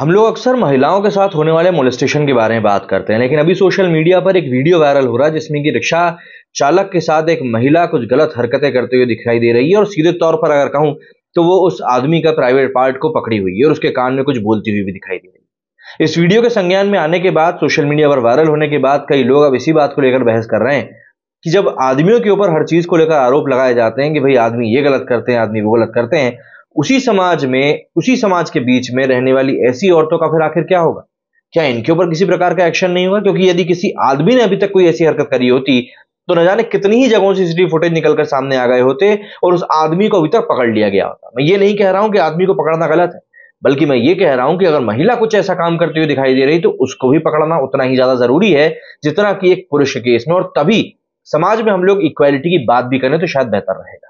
हम लोग अक्सर महिलाओं के साथ होने वाले मोलिस्टेशन के बारे में बात करते हैं लेकिन अभी सोशल मीडिया पर एक वीडियो वायरल हो रहा है जिसमें कि रिक्शा चालक के साथ एक महिला कुछ गलत हरकतें करते हुए दिखाई दे रही है और सीधे तौर पर अगर कहूं तो वो उस आदमी का प्राइवेट पार्ट को पकड़ी हुई है और उसके कान में कुछ बोलती हुई भी दिखाई दे रही है इस वीडियो के संज्ञान में आने के बाद सोशल मीडिया पर वायरल होने के बाद कई लोग अब इसी बात को लेकर बहस कर रहे हैं कि जब आदमियों के ऊपर हर चीज को लेकर आरोप लगाए जाते हैं कि भाई आदमी ये गलत करते हैं आदमी वो गलत करते हैं उसी समाज में उसी समाज के बीच में रहने वाली ऐसी औरतों का फिर आखिर क्या होगा क्या इनके ऊपर किसी प्रकार का एक्शन नहीं होगा क्योंकि यदि किसी आदमी ने अभी तक कोई ऐसी हरकत करी होती तो न जाने कितनी ही जगहों से सीसीटीवी फुटेज निकलकर सामने आ गए होते और उस आदमी को अभी तक पकड़ लिया गया होता मैं ये नहीं कह रहा हूं कि आदमी को पकड़ना गलत है बल्कि मैं ये कह रहा हूं कि अगर महिला कुछ ऐसा काम करती हुई दिखाई दे रही तो उसको भी पकड़ना उतना ही ज्यादा जरूरी है जितना कि एक पुरुष केस में और तभी समाज में हम लोग इक्वालिटी की बात भी करें तो शायद बेहतर रहेगा